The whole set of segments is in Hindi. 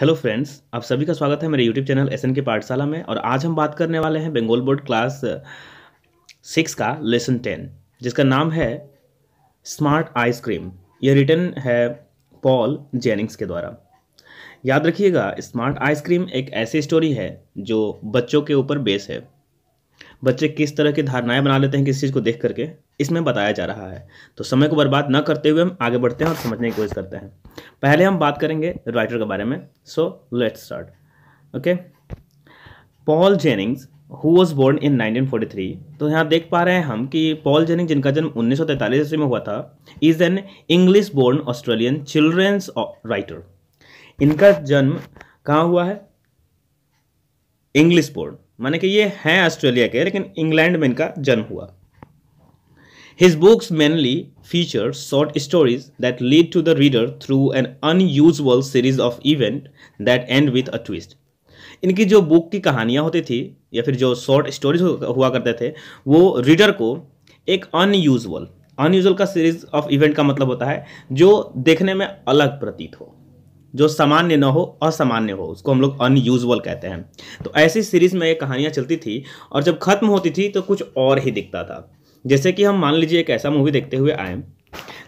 हेलो फ्रेंड्स आप सभी का स्वागत है मेरे यूट्यूब चैनल एस के पाठशाला में और आज हम बात करने वाले हैं बंगाल बोर्ड क्लास सिक्स का लेसन टेन जिसका नाम है स्मार्ट आइसक्रीम यह रिटर्न है पॉल जेनिंग्स के द्वारा याद रखिएगा स्मार्ट आइसक्रीम एक ऐसी स्टोरी है जो बच्चों के ऊपर बेस है बच्चे किस तरह की धारणाएँ बना लेते हैं किस चीज़ को देख करके इसमें बताया जा रहा है तो समय को बर्बाद न करते हुए हम आगे बढ़ते हैं और समझने की कोशिश करते हैं पहले हम बात करेंगे राइटर के बारे में so let start okay Paul Jennings who was born in 1943 तो यहाँ देख पा रहे हैं हम कि पॉल जेनिंग जिनका जन्म 1943 ईस्वी में हुआ था is an English born Australian children's writer इनका जन्म कहाँ हुआ है इंग्लिश बोर्न माने कि ये हैं ऑस्ट्रेलिया के लेकिन इंग्लैंड में इनका जन्म हुआ His books mainly feature short stories that lead to the reader through an unusual series of events that end with a twist. इनकी जो बुक की कहानियाँ होती थी या फिर जो शॉर्ट स्टोरीज हुआ करते थे वो रीडर को एक अनयूजल अनयूजल का सीरीज ऑफ इवेंट का मतलब होता है जो देखने में अलग प्रतीत हो जो सामान्य न हो असामान्य हो उसको हम लोग अनयूजल कहते हैं तो ऐसी सीरीज में ये कहानियाँ चलती थी और जब खत्म होती थी तो कुछ और ही दिखता था जैसे कि हम मान लीजिए एक ऐसा मूवी देखते हुए आए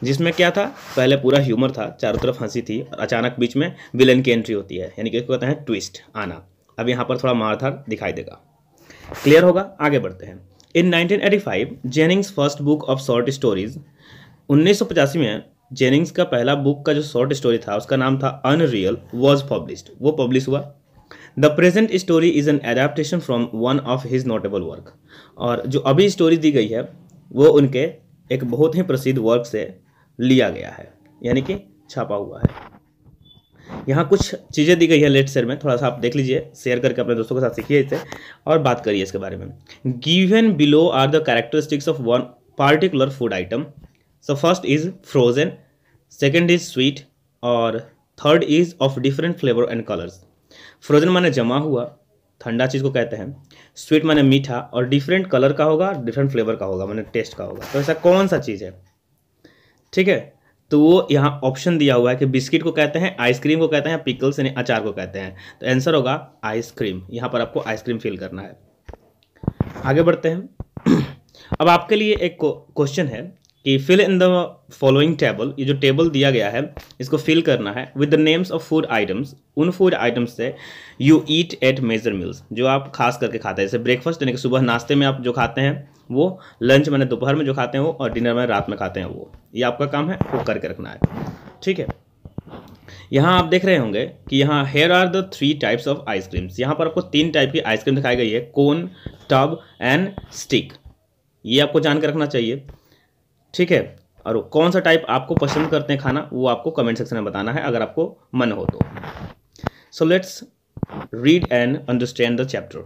जिसमें क्या था पहले पूरा ह्यूमर था चारों तरफ हंसी थी और अचानक बीच में विलन की एंट्री होती है यानी कि उसको कहते हैं ट्विस्ट आना अब यहाँ पर थोड़ा मारधार दिखाई देगा क्लियर होगा आगे बढ़ते हैं in 1985 Jennings first book of short stories उन्नीस में जेनिंग्स का पहला बुक का जो शॉर्ट स्टोरी था उसका नाम था अनरियल वॉज पब्लिश्ड वो पब्लिश हुआ the present story is an adaptation from one of his notable work और जो अभी स्टोरी दी गई है वो उनके एक बहुत ही प्रसिद्ध वर्क से लिया गया है यानी कि छापा हुआ है यहाँ कुछ चीज़ें दी गई है लेट शेयर में थोड़ा सा आप देख लीजिए शेयर करके अपने दोस्तों के साथ सीखिए इसे और बात करिए इसके बारे में given below are the characteristics of one particular food item so first is frozen second is sweet और third is of different flavour and colours frozen माने जमा हुआ ठंडा चीज़ को कहते हैं स्वीट माने मीठा और डिफरेंट कलर का होगा डिफरेंट फ्लेवर का होगा मैंने टेस्ट का होगा तो ऐसा कौन सा चीज़ है ठीक है तो वो यहाँ ऑप्शन दिया हुआ है कि बिस्किट को कहते हैं आइसक्रीम को कहते हैं पिकल्स यानी अचार को कहते हैं तो आंसर होगा आइसक्रीम यहाँ पर आपको आइसक्रीम फील करना है आगे बढ़ते हैं अब आपके लिए एक क्वेश्चन है कि fill in the following table ये जो टेबल दिया गया है इसको फिल करना है with the names of food items उन फूड आइटम्स से you eat at major meals जो आप खास करके खाते हैं जैसे ब्रेकफास्ट यानी कि सुबह नाश्ते में आप जो खाते हैं वो लंच मैंने दोपहर में जो खाते हैं वो और डिनर में रात में खाते हैं वो ये आपका काम है वो करके रखना है ठीक है यहाँ आप देख रहे होंगे कि यहाँ here are the three types of ice creams यहाँ पर आपको तीन टाइप की आइसक्रीम दिखाई गई है कोन टब एंड स्टिक ये आपको जानकर रखना चाहिए ठीक है और कौन सा टाइप आपको पसंद करते हैं खाना वो आपको कमेंट सेक्शन में बताना है अगर आपको मन हो तो so let's read and understand the chapter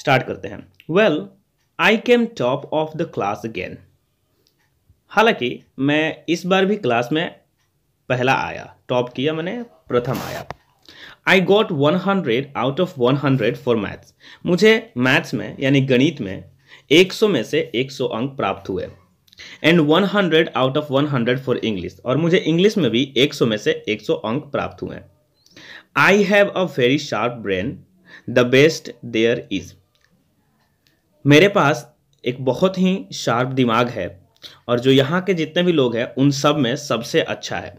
start करते हैं well I came top of the class again हालांकि मैं इस बार भी क्लास में पहला आया टॉप किया मैंने प्रथम आया I got one hundred out of one hundred for maths मुझे मैथ्स में यानी गणित में एक सौ में से एक सौ अंक प्राप्त हुए and 100 out of 100 for English और मुझे इंग्लिश में भी 100 में से 100 अंक प्राप्त हुए हैं I have a very sharp brain the best there is मेरे पास एक बहुत ही शार्प दिमाग है और जो यहाँ के जितने भी लोग हैं उन सब में सबसे अच्छा है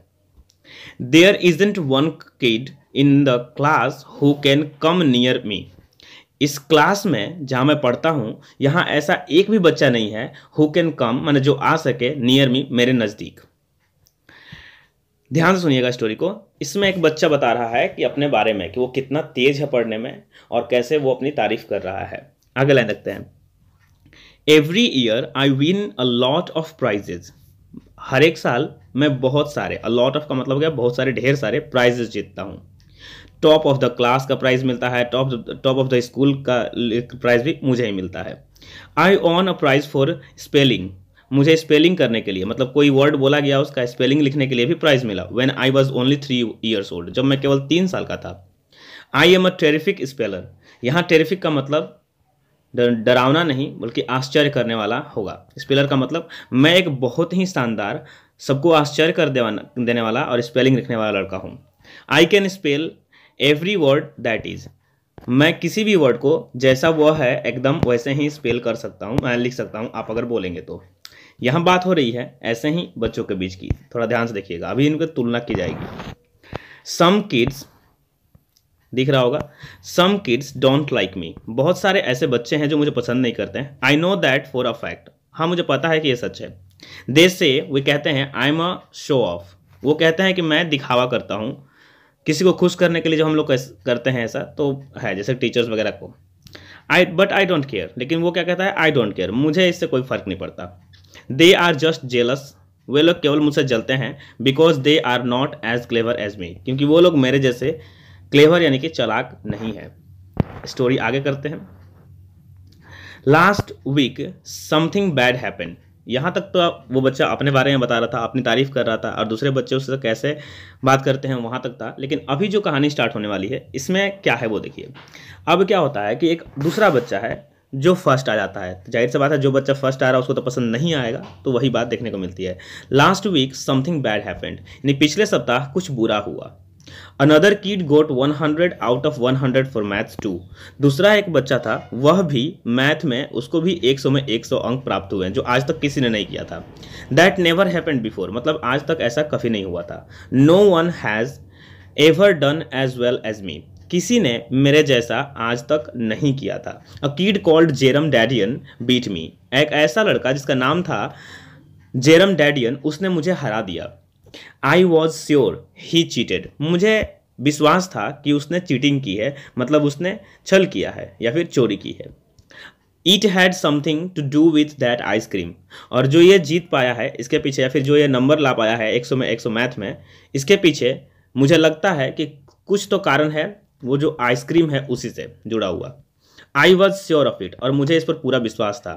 there isn't one kid in the class who can come near me इस क्लास में जहाँ मैं पढ़ता हूँ यहाँ ऐसा एक भी बच्चा नहीं है हु कैन कम मैंने जो आ सके नियर मी मेरे नज़दीक ध्यान से सुनिएगा स्टोरी को इसमें एक बच्चा बता रहा है कि अपने बारे में कि वो कितना तेज है पढ़ने में और कैसे वो अपनी तारीफ कर रहा है आगे लाइन रखते हैं every year I win a lot of prizes हर एक साल मैं बहुत सारे अ लॉट ऑफ का मतलब क्या बहुत सारे ढेर सारे प्राइजेस जीतता हूँ टॉप ऑफ द क्लास का प्राइज़ मिलता है top top of the school का प्राइज़ भी मुझे ही मिलता है I on a prize for spelling मुझे स्पेलिंग करने के लिए मतलब कोई वर्ड बोला गया उसका स्पेलिंग लिखने के लिए भी प्राइज़ मिला when I was only three years old जब मैं केवल तीन साल का था I am a terrific speller यहाँ टेरिफिक का मतलब डरावना नहीं बल्कि आश्चर्य करने वाला होगा स्पेलर का मतलब मैं एक बहुत ही शानदार सबको आश्चर्य कर देने वाला और स्पेलिंग लिखने वाला लड़का हूँ I can spell every word that is मैं किसी भी वर्ड को जैसा वह है एकदम वैसे ही स्पेल कर सकता हूँ मैं लिख सकता हूँ आप अगर बोलेंगे तो यहाँ बात हो रही है ऐसे ही बच्चों के बीच की थोड़ा ध्यान से देखिएगा अभी इनकी तुलना की जाएगी सम किड्स दिख रहा होगा some kids don't like me बहुत सारे ऐसे बच्चे हैं जो मुझे पसंद नहीं करते हैं I know that for a fact हाँ मुझे पता है कि ये सच है दे से वे कहते हैं I am a show off वो कहते हैं कि मैं दिखावा करता हूँ किसी को खुश करने के लिए जब हम लोग करते हैं ऐसा तो है जैसे टीचर्स वगैरह को I but I don't care लेकिन वो क्या कहता है आई डोंट केयर मुझे इससे कोई फर्क नहीं पड़ता दे आर जस्ट जेलस वे लोग केवल मुझसे जलते हैं because they are not as clever as me क्योंकि वो लोग मेरे जैसे क्लेवर यानी कि चलाक नहीं है स्टोरी आगे करते हैं last week something bad happen यहाँ तक तो वो बच्चा अपने बारे में बता रहा था अपनी तारीफ़ कर रहा था और दूसरे बच्चे उससे कैसे बात करते हैं वहाँ तक था लेकिन अभी जो कहानी स्टार्ट होने वाली है इसमें क्या है वो देखिए अब क्या होता है कि एक दूसरा बच्चा है जो फर्स्ट आ जाता है तो जाहिर सी बात है जो बच्चा फर्स्ट आ रहा है उसको तो पसंद नहीं आएगा तो वही बात देखने को मिलती है last week something bad happened यानी पिछले सप्ताह कुछ बुरा हुआ another kid got 100 out of 100 for maths too दूसरा एक बच्चा था वह भी मैथ में उसको भी 100 में 100 अंक प्राप्त हुए हैं जो आज तक किसी ने नहीं किया था दैट नेवर हैपेंड बिफोर मतलब आज तक ऐसा कभी नहीं हुआ था no one has ever done as well as me किसी ने मेरे जैसा आज तक नहीं किया था अ कीड कॉल्ड जेरम डैडियन बीट मी एक ऐसा लड़का जिसका नाम था जेरम डैडियन उसने मुझे हरा दिया I was sure he cheated मुझे विश्वास था कि उसने चीटिंग की है मतलब उसने छल किया है या फिर चोरी की है it had something to do with that ice cream और जो ये जीत पाया है इसके पीछे या फिर जो ये नंबर ला पाया है 100 में 100 मैथ में इसके पीछे मुझे लगता है कि कुछ तो कारण है वो जो आइसक्रीम है उसी से जुड़ा हुआ I was sure of it और मुझे इस पर पूरा विश्वास था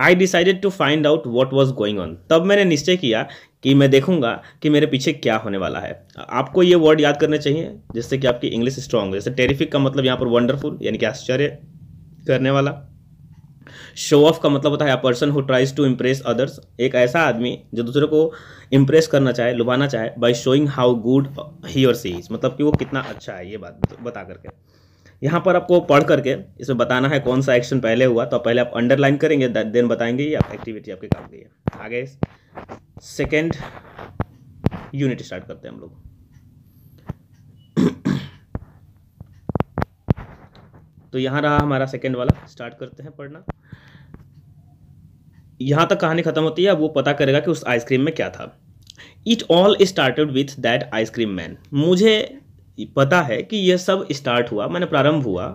I decided to find out what was going on तब मैंने निश्चय किया कि मैं देखूंगा कि मेरे पीछे क्या होने वाला है आपको ये वर्ड याद करने चाहिए जिससे कि आपकी इंग्लिश स्ट्रांग हो जैसे टेरिफिक का मतलब यहाँ पर वंडरफुल यानी कि आश्चर्य करने वाला शो ऑफ का मतलब होता है a person who tries to impress others एक ऐसा आदमी जो दूसरे को इम्प्रेस करना चाहे लुभाना चाहे by showing how good he और सी मतलब कि वो कितना अच्छा है ये बात बता करके यहाँ पर आपको पढ़ करके इसमें बताना है कौन सा एक्शन पहले हुआ तो पहले आप अंडरलाइन करेंगे देन बताएंगे ये आप एक्टिविटी आपके काम की है आगे सेकेंड यूनिट स्टार्ट करते हैं हम लोग तो यहाँ रहा हमारा सेकेंड वाला स्टार्ट करते हैं पढ़ना यहाँ तक कहानी खत्म होती है अब वो पता करेगा कि उस आइसक्रीम में क्या था it all started with that ice cream man मुझे पता है कि यह सब स्टार्ट हुआ मैंने प्रारंभ हुआ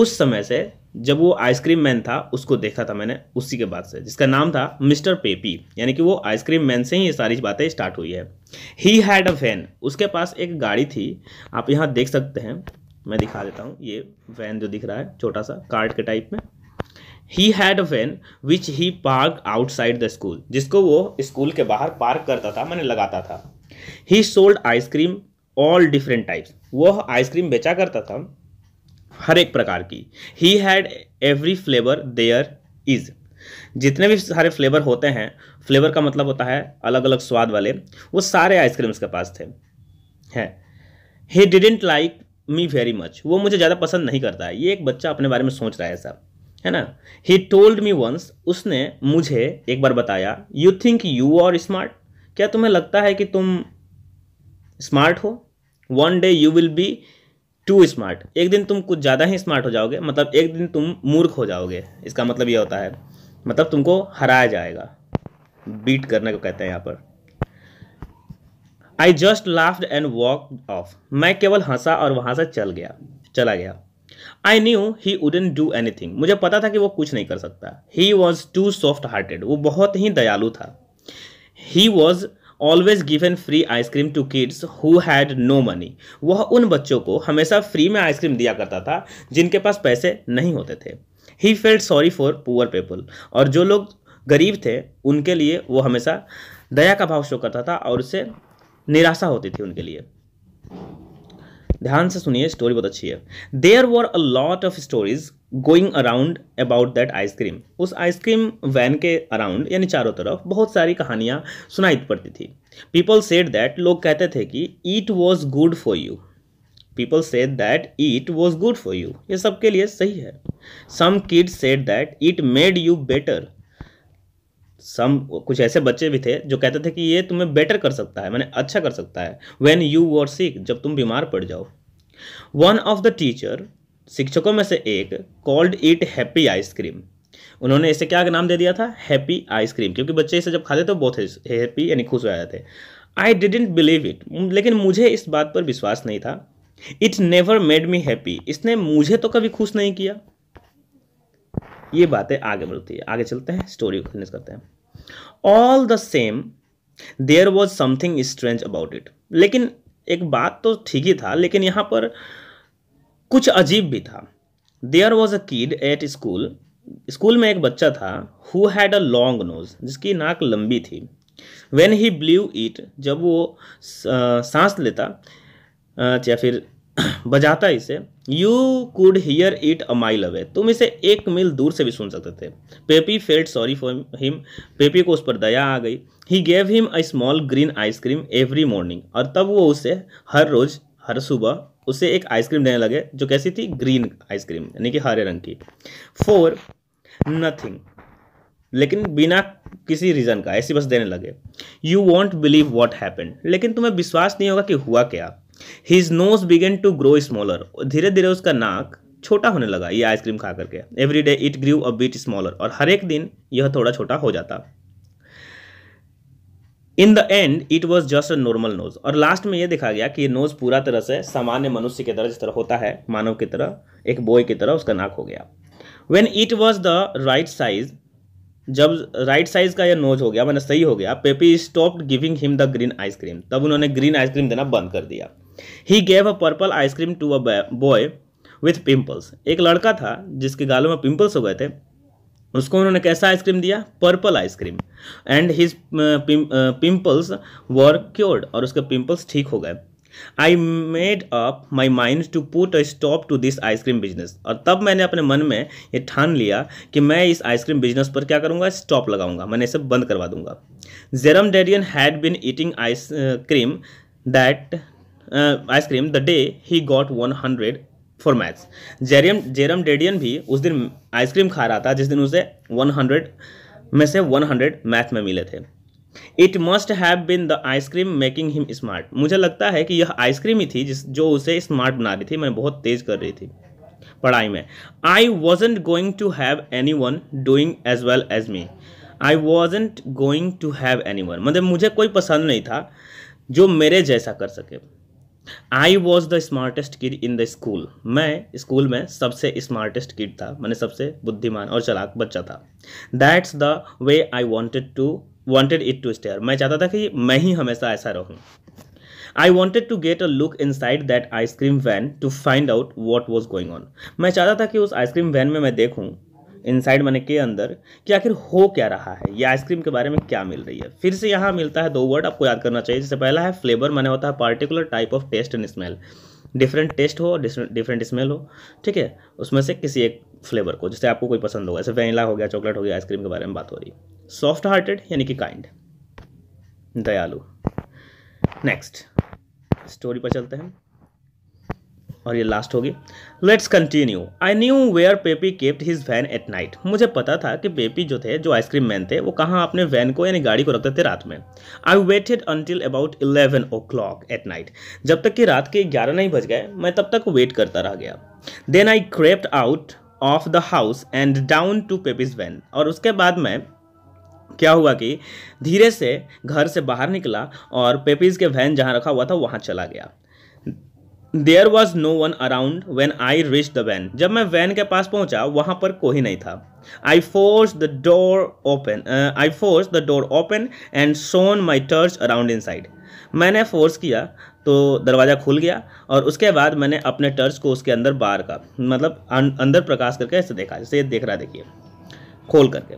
उस समय से जब वो आइसक्रीम मैन था उसको देखा था मैंने उसी के बाद से जिसका नाम था मिस्टर पेपी यानी कि वो आइसक्रीम मैन से ही ये सारी बातें स्टार्ट हुई है ही हैड अ वैन उसके पास एक गाड़ी थी आप यहाँ देख सकते हैं मैं दिखा देता हूँ ये वैन जो दिख रहा है छोटा सा कार्ड के टाइप में ही had a van which he parked outside the school जिसको वो स्कूल के बाहर पार्क करता था मैंने लगाता था he sold ice cream all different types वो आइसक्रीम बेचा करता था हर एक प्रकार की he had every flavour there is जितने भी सारे फ्लेवर होते हैं फ्लेवर का मतलब होता है अलग अलग स्वाद वाले वो सारे आइसक्रीम उसके पास थे हैं he didn't like me very much वो मुझे ज़्यादा पसंद नहीं करता है ये एक बच्चा अपने बारे में सोच रहा है ऐसा है ना ही टोल्ड मी वंस उसने मुझे एक बार बताया you think you are smart क्या तुम्हें लगता है कि तुम स्मार्ट हो one day you will be too smart एक दिन तुम कुछ ज़्यादा ही स्मार्ट हो जाओगे मतलब एक दिन तुम मूर्ख हो जाओगे इसका मतलब ये होता है मतलब तुमको हराया जाएगा बीट करने को कहते हैं यहाँ पर I just laughed and walk off मैं केवल हंसा और वहाँ से चल गया चला गया I knew he wouldn't do anything मुझे पता था कि वो कुछ नहीं कर सकता he was too soft hearted वो बहुत ही दयालु था he was always given free ice cream to kids who had no money वह उन बच्चों को हमेशा फ्री में आइसक्रीम दिया करता था जिनके पास पैसे नहीं होते थे he felt sorry for poor people और जो लोग गरीब थे उनके लिए वो हमेशा दया का भाव शो करता था और उससे निराशा होती थी उनके लिए ध्यान से सुनिए स्टोरी बहुत अच्छी है there were a lot of stories going around about that ice cream उस आइसक्रीम वैन के अराउंड यानी चारों तरफ बहुत सारी कहानियाँ सुनाई पड़ती थी पीपल सेड दैट लोग कहते थे कि it was good for you people said that it was good for you ये सबके लिए सही है some kid said that it made you better some कुछ ऐसे बच्चे भी थे जो कहते थे कि ये तुम्हें बेटर कर सकता है मैंने अच्छा कर सकता है वेन यू वर सिक जब तुम बीमार पड़ जाओ वन ऑफ द टीचर शिक्षकों में से एक कॉल्ड इट हैप्पी आइसक्रीम उन्होंने इसे क्या नाम दे दिया था हैप्पी आइसक्रीम क्योंकि बच्चे इसे जब खाते तो बहुत हैप्पी यानी खुश हो जाते थे आई डिडेंट बिलीव इट लेकिन मुझे इस बात पर विश्वास नहीं था it never made me happy इसने मुझे तो कभी खुश नहीं किया ये बातें आगे बढ़ती है आगे चलते हैं स्टोरी को फिनिश करते हैं all the same there was something strange about it लेकिन एक बात तो ठीक ही था लेकिन यहाँ पर कुछ अजीब भी था there was a kid at school school में एक बच्चा था who had a long nose जिसकी नाक लंबी थी वेन ही ब्ल्यू इट जब वो सांस लेता या फिर बजाता इसे you could hear it a mile away तुम इसे एक मील दूर से भी सुन सकते थे Peppi felt sorry for him Peppi को उस पर दया आ गई he gave him a small green ice cream every morning और तब वो उसे हर रोज़ हर सुबह उसे एक आइसक्रीम देने लगे जो कैसी थी ग्रीन आइसक्रीम यानी कि हरे रंग की फोर नथिंग लेकिन बिना किसी रीज़न का ऐसी बस देने लगे you won't believe what happen लेकिन तुम्हें विश्वास नहीं होगा कि हुआ क्या his nose began to grow smaller धीरे धीरे उसका नाक छोटा होने लगा ये आइसक्रीम खा करके every day it grew a bit smaller और हर एक दिन यह थोड़ा छोटा हो जाता in the end it was just a normal nose और लास्ट में यह देखा गया कि नोज पूरा तरह से सामान्य मनुष्य की तरह जिस तरह होता है मानव की तरह एक बॉय की तरह उसका नाक हो गया when it was the right size जब राइट साइज का यह नोज हो गया मैंने सही हो गया Peppi stop giving him the green ice cream तब उन्होंने ग्रीन आइसक्रीम देना बंद कर दिया he gave a purple ice cream to a boy with pimples एक लड़का था जिसके गालों में पिम्पल्स हो गए थे उसको उन्होंने कैसा आइसक्रीम दिया purple ice cream and his pimples were cured और उसके पिम्पल्स ठीक हो गए I made up my mind to put a stop to this ice cream business और तब मैंने अपने मन में ये ठान लिया कि मैं इस आइसक्रीम बिजनेस पर क्या करूँगा स्टॉप लगाऊंगा मैंने इसे बंद करवा दूंगा Jerome Darien had been eating ice cream that ice cream the day he got one hundred for maths Jerium Jerome Dedian भी उस दिन आइसक्रीम खा रहा था जिस दिन उसे वन हंड्रेड में से वन हंड्रेड मैथ में मिले थे it must have been the ice cream making him smart मुझे लगता है कि यह आइसक्रीम ही थी जिस जो उसे स्मार्ट बना रही थी मैं बहुत तेज कर रही थी पढ़ाई में I wasn't going to have anyone doing as well as me I wasn't going to have anyone मतलब मुझे कोई पसंद नहीं था जो मेरे जैसा कर सके I was the smartest kid in the school मैं स्कूल में सबसे स्मार्टेस्ट किड था मैंने सबसे बुद्धिमान और चलाक बच्चा था that's the way I wanted to wanted it to stare मैं चाहता था कि मैं ही हमेशा ऐसा रहूँ I wanted to get a look inside that ice cream van to find out what was going on मैं चाहता था कि उस आइसक्रीम वैन में मैं देखूँ इनसाइड मैंने के अंदर कि आखिर हो क्या रहा है ये आइसक्रीम के बारे में क्या मिल रही है फिर से यहाँ मिलता है दो वर्ड आपको याद करना चाहिए जैसे पहला है फ्लेवर मैंने होता है particular type of taste and smell different taste हो डिफरेंट स्मेल हो ठीक है उसमें से किसी एक फ्लेवर को जैसे आपको कोई पसंद होगा जैसे वेनिला हो गया चॉकलेट हो गया आइसक्रीम के बारे में बात हो रही सॉफ्ट हार्टेड यानी कि काइंड दयालु नेक्स्ट स्टोरी पर चलते हैं और ये लास्ट होगी let's continue I knew where Peppi kept his van at night मुझे पता था कि पेपी जो थे जो आइसक्रीम मैन थे वो कहाँ अपने वैन को यानी गाड़ी को रखते थे रात में I waited until about eleven o'clock at night जब तक कि रात के ग्यारह नहीं बज गए मैं तब तक वेट करता रह गया then I crept out of the house and down to Peppi's van और उसके बाद मैं क्या हुआ कि धीरे से घर से बाहर निकला और पेपीज़ के वैन जहाँ रखा हुआ था वहाँ चला गया there was no one around when I reach the van जब मैं वैन के पास पहुंचा वहां पर कोई नहीं था I force the door open I force the door open and shone my torch around inside मैंने फोर्स किया तो दरवाज़ा खुल गया और उसके बाद मैंने अपने टर्च को उसके अंदर बाहर का मतलब अं-, अंदर प्रकाश करके ऐसे देखा जैसे ये देख रहा देखिए खोल करके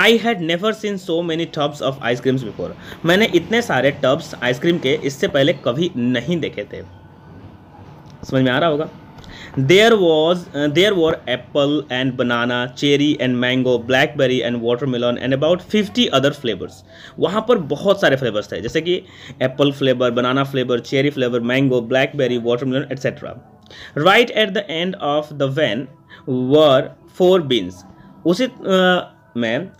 I had never seen so many tubs of ice creams before मैंने इतने सारे टब्स आइसक्रीम के इससे पहले कभी नहीं देखे थे समझ में आ रहा होगा there was there were apple and banana cherry and mango blackberry and watermelon and about fifty other flavours वहाँ पर बहुत सारे फ्लेवर्स थे जैसे कि apple flavour banana flavour cherry flavour mango blackberry watermelon etcetera right at the end of the van were four bins उसी मैन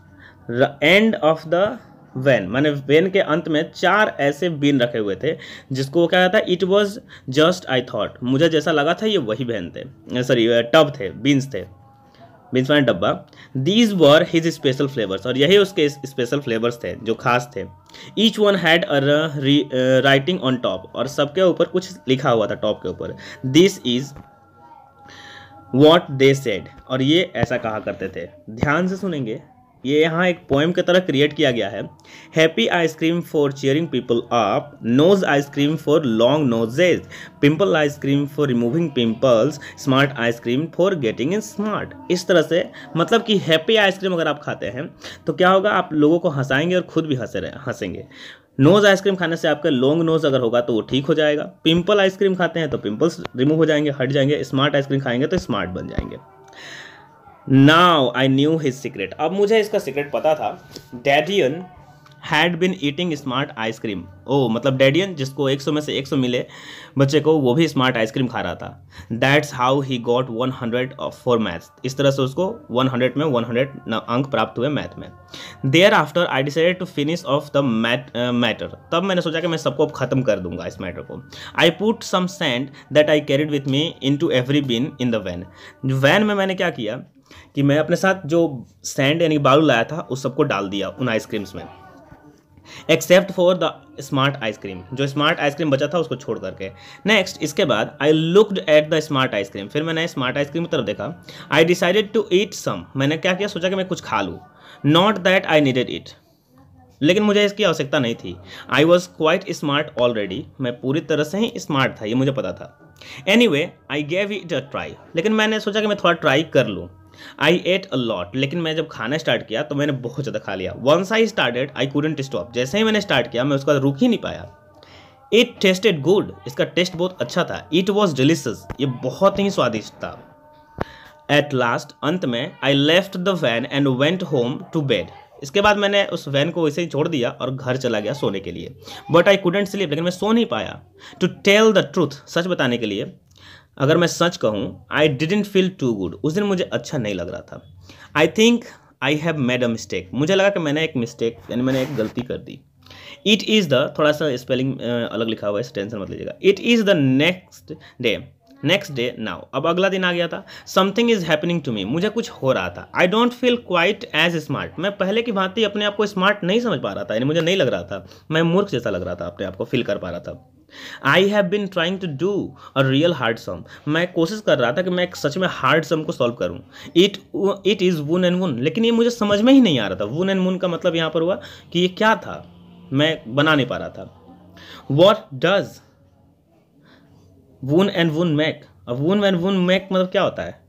एंड ऑफ द वैन मैंने वैन के अंत में चार ऐसे बिन रखे हुए थे जिसको वो क्या कहता है it was just I thought मुझे जैसा लगा था ये वही बहन थे सॉरी टब थे बीन्स थे बीन्स मैंने डब्बा these were his special flavours और यही उसके स्पेशल फ्लेवर्स थे जो खास थे each one had writing on top और सबके ऊपर कुछ लिखा हुआ था टॉप के ऊपर this is what they said और ये ऐसा कहा करते थे ध्यान से सुनेंगे ये यहाँ एक पोएम की तरह क्रिएट किया गया है happy ice cream for cheering people up nose ice cream for long noses pimple ice cream for removing pimples smart ice cream for getting in smart इस तरह से मतलब कि हैप्पी आइसक्रीम अगर आप खाते हैं तो क्या होगा आप लोगों को हंसाएंगे और खुद भी हंसे हंसेंगे नोज़ आइसक्रीम खाने से आपका लॉन्ग नोज़ अगर होगा तो वो ठीक हो जाएगा पिंपल आइसक्रीम खाते हैं तो पिंपल्स रिमूव हो जाएंगे हट जाएंगे स्मार्ट आइसक्रीम खाएंगे तो स्मार्ट बन जाएंगे now I knew his secret अब मुझे इसका सीक्रेट पता था Darien had been eating smart ice cream oh मतलब डैडियन जिसको 100 में से 100 मिले बच्चे को वो भी स्मार्ट आइसक्रीम खा रहा था that's how he got 100 for math इस तरह से उसको 100 में 100 अंक प्राप्त हुए मैथ में thereafter I decided to finish off the mat matter तब मैंने सोचा कि मैं सबको अब खत्म कर दूंगा इस मैटर को I put some sand that I carried with me into every bin in the van van में मैंने क्या किया कि मैं अपने साथ जो सैंड यानी बालू लाया था उस सबको डाल दिया उन आइसक्रीम्स में except for the smart ice cream जो स्मार्ट आइसक्रीम बचा था उसको छोड़ करके नेक्स्ट इसके बाद I looked at the smart ice cream फिर मैंने स्मार्ट आइसक्रीम की तरफ देखा आई डिसाइडेड टू ईट सम मैंने क्या किया सोचा कि मैं कुछ खा लूँ not that I needed it लेकिन मुझे इसकी आवश्यकता नहीं थी I was quite smart already मैं पूरी तरह से ही स्मार्ट था ये मुझे पता था anyway I gave it a try लेकिन मैंने सोचा कि मैं थोड़ा ट्राई कर लूँ आई एट अ लॉट लेकिन मैं जब खाना स्टार्ट किया तो मैंने बहुत ज़्यादा खा लिया once I started I couldn't stop जैसे ही मैंने स्टार्ट किया मैं उसके बाद रुक ही नहीं पाया इट टेस्टेड गुड इसका टेस्ट बहुत अच्छा था इट वॉज डिलीशियस ये बहुत ही स्वादिष्ट था एट लास्ट अंत में I left the van and went home to bed इसके बाद मैंने उस वैन को वैसे ही छोड़ दिया और घर चला गया सोने के लिए बट आई कूडेंट स्लीप लेकिन मैं सो नहीं पाया टू टेल द ट्रूथ सच बताने के लिए अगर मैं सच कहूँ I didn't feel too good उस दिन मुझे अच्छा नहीं लग रहा था I think I have made a mistake मुझे लगा कि मैंने एक मिस्टेक यानी मैंने एक गलती कर दी इट इज़ द थोड़ा सा स्पेलिंग अलग लिखा हुआ है टेंशन मत लीजिएगा it is the next day next day now अब अगला दिन आ गया था something is happening to me मुझे कुछ हो रहा था I don't feel quite as smart मैं पहले की भांति अपने आप को स्मार्ट नहीं समझ पा रहा था यानी मुझे नहीं लग रहा था मैं मूर्ख जैसा लग रहा था अपने आप को फील कर पा रहा था I have been trying to do a real hard sum मैं कोशिश कर रहा था कि मैं सच में हार्ड सम को सॉल्व करूं it it is one and one लेकिन ये मुझे समझ में ही नहीं आ रहा था वन एंड वन का मतलब यहाँ पर हुआ कि ये क्या था मैं बना नहीं पा रहा था what does one and one make अब वुन एंड वन मैक मतलब क्या होता है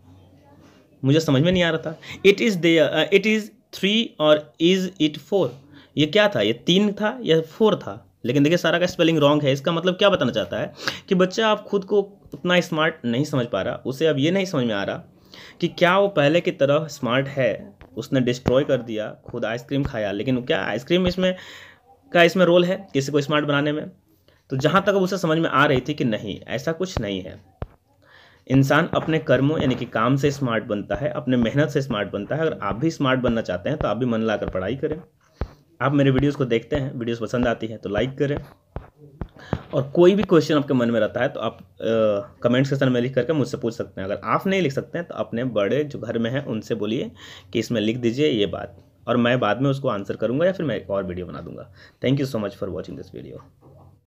मुझे समझ में नहीं आ रहा था it is they it is three और इज़ इट फोर ये क्या था ये तीन था या फोर था लेकिन देखिए सारा का स्पेलिंग रॉन्ग है इसका मतलब क्या बताना चाहता है कि बच्चा आप खुद को उतना स्मार्ट नहीं समझ पा रहा उसे अब ये नहीं समझ में आ रहा कि क्या वो पहले की तरह स्मार्ट है उसने डिस्ट्रॉय कर दिया खुद आइसक्रीम खाया लेकिन क्या आइसक्रीम इसमें का इसमें रोल है किसी को स्मार्ट बनाने में तो जहाँ तक उसे समझ में आ रही थी कि नहीं ऐसा कुछ नहीं है इंसान अपने कर्मों यानी कि काम से स्मार्ट बनता है अपने मेहनत से स्मार्ट बनता है अगर आप भी स्मार्ट बनना चाहते हैं तो आप भी मन लाकर पढ़ाई करें आप मेरे वीडियोस को देखते हैं वीडियोस पसंद आती है तो लाइक करें और कोई भी क्वेश्चन आपके मन में रहता है तो आप कमेंट सेक्शन में लिख करके मुझसे पूछ सकते हैं अगर आप नहीं लिख सकते हैं तो अपने बड़े जो घर में हैं उनसे बोलिए कि इसमें लिख दीजिए ये बात और मैं बाद में उसको आंसर करूँगा या फिर मैं एक और वीडियो बना दूँगा thank you so much for watching this video